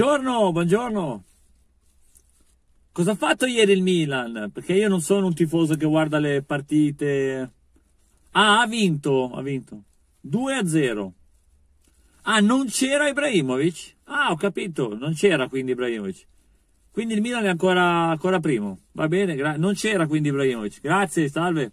Buongiorno, buongiorno. Cosa ha fatto ieri il Milan? Perché io non sono un tifoso che guarda le partite. Ah, ha vinto, ha vinto. 2 a 0. Ah, non c'era Ibrahimovic? Ah, ho capito, non c'era quindi Ibrahimovic. Quindi il Milan è ancora, ancora primo. Va bene, non c'era quindi Ibrahimovic. Grazie, salve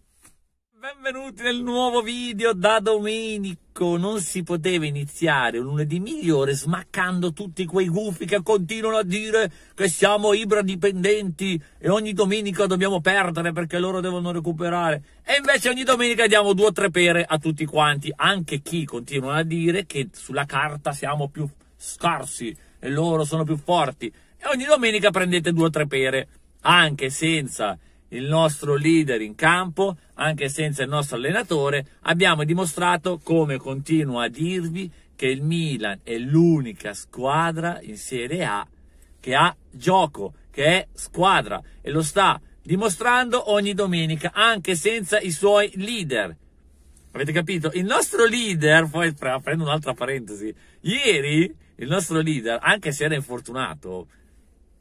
benvenuti nel nuovo video da Domenico. Non si poteva iniziare un lunedì migliore smaccando tutti quei gufi che continuano a dire che siamo ibradipendenti e ogni domenica dobbiamo perdere perché loro devono recuperare. E invece ogni domenica diamo due o tre pere a tutti quanti, anche chi continua a dire che sulla carta siamo più scarsi e loro sono più forti. E ogni domenica prendete due o tre pere, anche senza il nostro leader in campo, anche senza il nostro allenatore, abbiamo dimostrato, come continuo a dirvi, che il Milan è l'unica squadra in Serie A che ha gioco, che è squadra e lo sta dimostrando ogni domenica, anche senza i suoi leader. Avete capito? Il nostro leader, poi prendo un'altra parentesi, ieri il nostro leader, anche se era infortunato,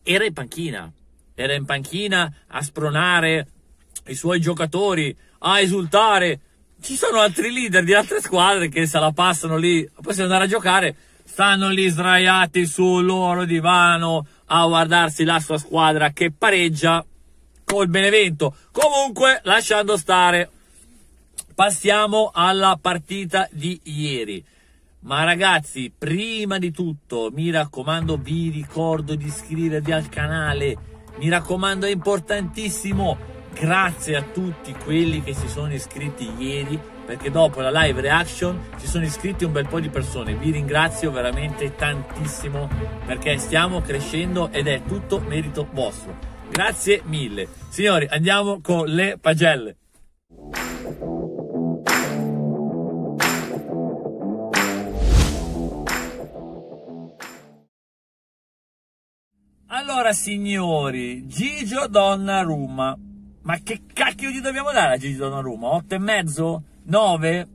era in panchina era in panchina a spronare i suoi giocatori, a esultare. Ci sono altri leader di altre squadre che se la passano lì, poi se andare a giocare, stanno lì sdraiati sul loro divano a guardarsi la sua squadra che pareggia col Benevento. Comunque, lasciando stare, passiamo alla partita di ieri. Ma ragazzi, prima di tutto, mi raccomando, vi ricordo di iscrivervi al canale mi raccomando, è importantissimo. Grazie a tutti quelli che si sono iscritti ieri perché dopo la live reaction si sono iscritti un bel po' di persone. Vi ringrazio veramente tantissimo perché stiamo crescendo ed è tutto merito vostro. Grazie mille. Signori, andiamo con le pagelle. Allora, signori, Gigio Donnarumma. Ma che cacchio gli dobbiamo dare a Gigio Donnarumma? 8 e mezzo? 9?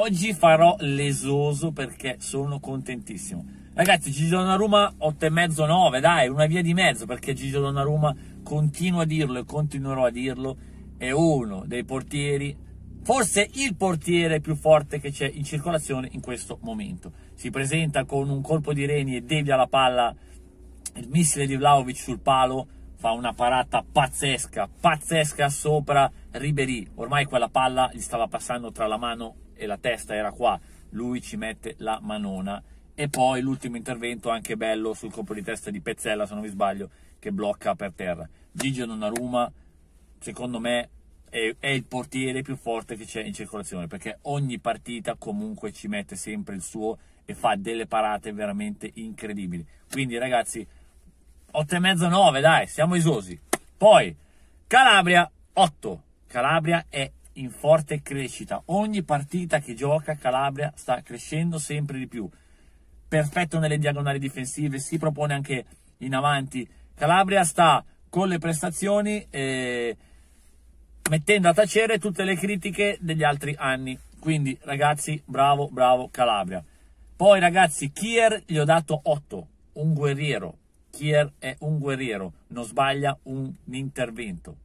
Oggi farò l'esoso perché sono contentissimo. Ragazzi, Gigio Donnarumma 8 e mezzo, 9, dai, una via di mezzo perché Gigio Donnarumma continua a dirlo e continuerò a dirlo è uno dei portieri forse il portiere più forte che c'è in circolazione in questo momento. Si presenta con un colpo di reni e devia la palla il missile di Vlaovic sul palo fa una parata pazzesca, pazzesca sopra Ribery. Ormai quella palla gli stava passando tra la mano e la testa, era qua. Lui ci mette la manona. E poi l'ultimo intervento, anche bello, sul colpo di testa di Pezzella, se non mi sbaglio, che blocca per terra. Gigio Donnarumma, secondo me, è, è il portiere più forte che c'è in circolazione, perché ogni partita comunque ci mette sempre il suo e fa delle parate veramente incredibili. Quindi ragazzi 8,5, 9, dai, siamo esosi. Poi Calabria 8. Calabria è in forte crescita. Ogni partita che gioca Calabria sta crescendo sempre di più. Perfetto nelle diagonali difensive, si propone anche in avanti. Calabria sta con le prestazioni eh, mettendo a tacere tutte le critiche degli altri anni. Quindi ragazzi, bravo, bravo Calabria. Poi ragazzi, Kier gli ho dato 8, un guerriero, Kier è un guerriero, non sbaglia un intervento.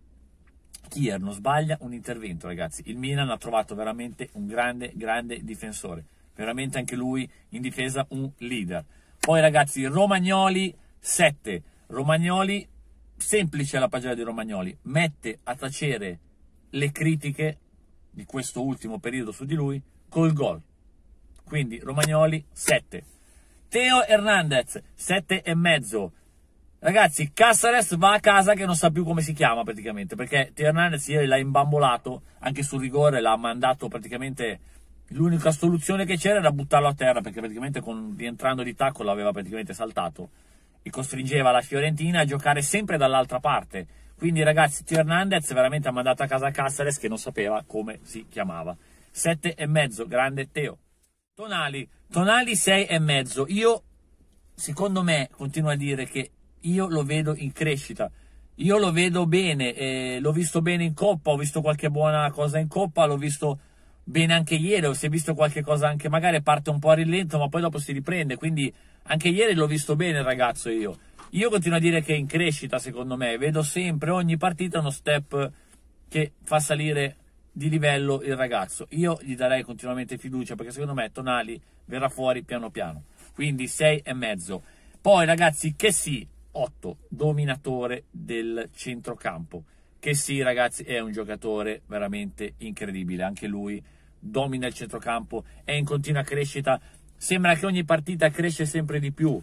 Kier non sbaglia un intervento, ragazzi. Il Milan ha trovato veramente un grande, grande difensore. Veramente anche lui in difesa un leader. Poi ragazzi, Romagnoli 7. Romagnoli, semplice la pagina di Romagnoli, mette a tacere le critiche di questo ultimo periodo su di lui col gol. Quindi Romagnoli 7. Teo Hernandez, e mezzo. Ragazzi, Casares va a casa che non sa più come si chiama praticamente, perché Teo Hernandez ieri l'ha imbambolato, anche sul rigore l'ha mandato praticamente... L'unica soluzione che c'era era buttarlo a terra, perché praticamente con, rientrando di tacco l'aveva praticamente saltato e costringeva la Fiorentina a giocare sempre dall'altra parte. Quindi ragazzi, Teo Hernandez veramente ha mandato a casa Casares che non sapeva come si chiamava. Sette e mezzo, grande Teo. Tonali, Tonali 6 e mezzo. Io, secondo me, continuo a dire che io lo vedo in crescita. Io lo vedo bene, eh, l'ho visto bene in coppa, ho visto qualche buona cosa in coppa, l'ho visto bene anche ieri, si è visto qualche cosa anche magari parte un po' a rilento, ma poi dopo si riprende, quindi anche ieri l'ho visto bene il ragazzo io. Io continuo a dire che è in crescita, secondo me, vedo sempre ogni partita uno step che fa salire di livello il ragazzo. Io gli darei continuamente fiducia perché secondo me Tonali verrà fuori piano piano. Quindi 6 e mezzo. Poi ragazzi, che sì, 8, dominatore del centrocampo. Che sì, ragazzi, è un giocatore veramente incredibile, anche lui domina il centrocampo, è in continua crescita, sembra che ogni partita cresce sempre di più.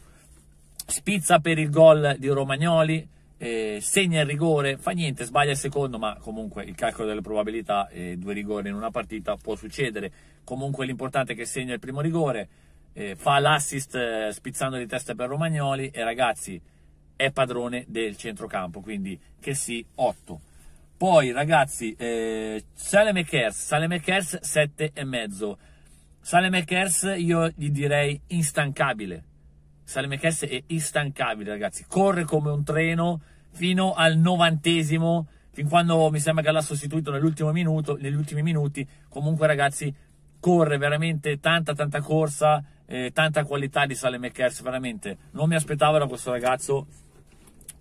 Spizza per il gol di Romagnoli, eh, segna il rigore, fa niente, sbaglia il secondo, ma comunque il calcolo delle probabilità, eh, due rigori in una partita può succedere. Comunque l'importante è che segna il primo rigore, eh, fa l'assist eh, spizzando di testa per Romagnoli e ragazzi è padrone del centrocampo, quindi che sì, 8. Poi ragazzi, eh, Salem Kers, Salem Kers 7,5. Salem Kers io gli direi instancabile. Salem Kers è instancabile ragazzi, corre come un treno fino al novantesimo, fin quando mi sembra che l'ha sostituito nell'ultimo minuto, negli ultimi minuti. Comunque, ragazzi, corre veramente tanta, tanta corsa, eh, tanta qualità di Sale Kers, veramente. Non mi aspettavo da questo ragazzo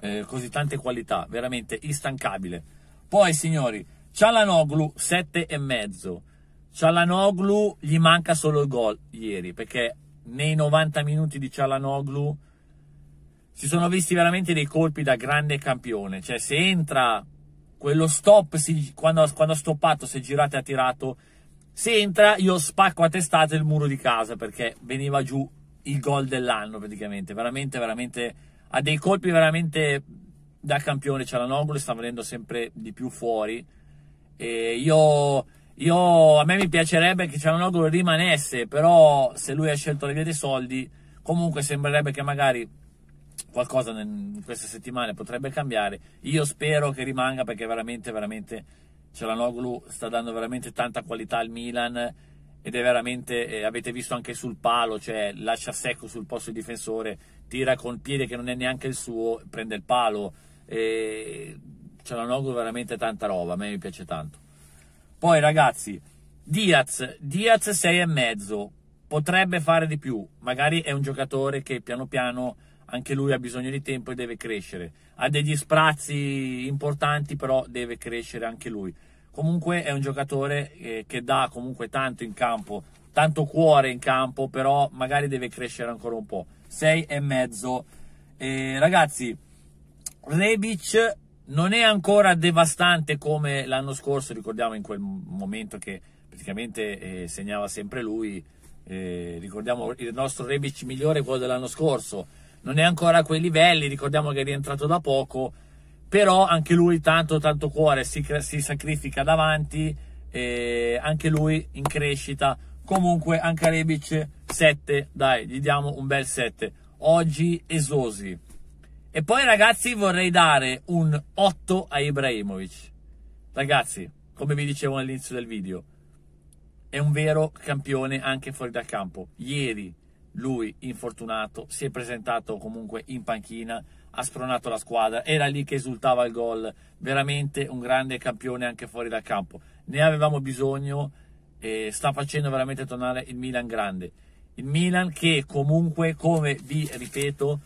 eh, così tante qualità, veramente instancabile. Poi, signori, Cialanoglu sette e mezzo. Cialanoglu gli manca solo il gol ieri, perché nei 90 minuti di Cialanoglu si sono visti veramente dei colpi da grande campione, cioè se entra quello stop, si, quando, quando ha stoppato, se girate ha tirato, se entra io spacco a testate il muro di casa perché veniva giù il gol dell'anno praticamente, veramente, veramente, ha dei colpi veramente da campione, Cialanoglu sta venendo sempre di più fuori e io... Io, a me mi piacerebbe che Cialanoglu rimanesse, però se lui ha scelto le vie dei soldi, comunque sembrerebbe che magari qualcosa in queste settimane potrebbe cambiare. Io spero che rimanga perché veramente, veramente Celanoglu sta dando veramente tanta qualità al Milan ed è veramente, eh, avete visto anche sul palo, cioè lascia secco sul posto il difensore, tira con piede che non è neanche il suo, prende il palo. Celanoglu veramente tanta roba, a me mi piace tanto. Poi ragazzi, Diaz, Diaz 6 e mezzo, potrebbe fare di più, magari è un giocatore che piano piano anche lui ha bisogno di tempo e deve crescere. Ha degli sprazzi importanti, però deve crescere anche lui. Comunque è un giocatore eh, che dà comunque tanto in campo, tanto cuore in campo, però magari deve crescere ancora un po'. 6 e mezzo. Eh, ragazzi, Rebic non è ancora devastante come l'anno scorso, ricordiamo in quel momento che praticamente eh, segnava sempre lui. Eh, ricordiamo il nostro Rebic migliore, quello dell'anno scorso non è ancora a quei livelli, ricordiamo che è rientrato da poco, però anche lui tanto tanto cuore si, si sacrifica davanti, eh, anche lui in crescita. Comunque anche Rebic 7, dai, gli diamo un bel 7. Oggi esosi. E poi ragazzi vorrei dare un 8 a Ibrahimovic. Ragazzi, come vi dicevo all'inizio del video, è un vero campione anche fuori dal campo. Ieri lui infortunato si è presentato comunque in panchina, ha spronato la squadra, era lì che esultava il gol, veramente un grande campione anche fuori dal campo. Ne avevamo bisogno e sta facendo veramente tornare il Milan grande. Il Milan che comunque, come vi ripeto,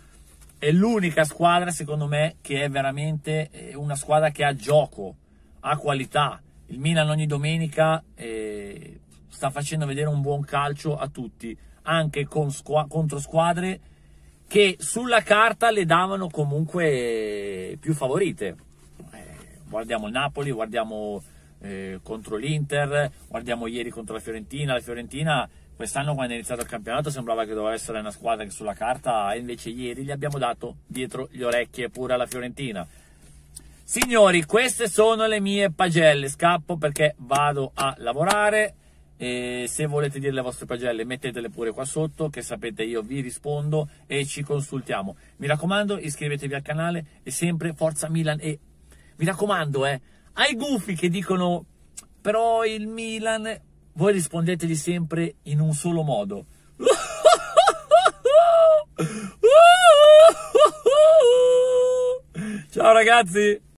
è l'unica squadra secondo me che è veramente eh, una squadra che ha gioco, ha qualità. Il Milan ogni domenica eh, sta facendo vedere un buon calcio a tutti anche con squa- contro squadre che sulla carta le davano comunque più favorite. Eh, guardiamo il Napoli, guardiamo eh, contro l'Inter, guardiamo ieri contro la Fiorentina. La Fiorentina quest'anno quando è iniziato il campionato sembrava che doveva essere una squadra che sulla carta e invece ieri gli abbiamo dato dietro le orecchie pure alla Fiorentina. Signori, queste sono le mie pagelle, scappo perché vado a lavorare. E se volete dire le vostre pagelle mettetele pure qua sotto che sapete io vi rispondo e ci consultiamo. Mi raccomando iscrivetevi al canale e sempre Forza Milan e mi raccomando eh, ai gufi che dicono però il Milan voi rispondetegli sempre in un solo modo. Ciao ragazzi!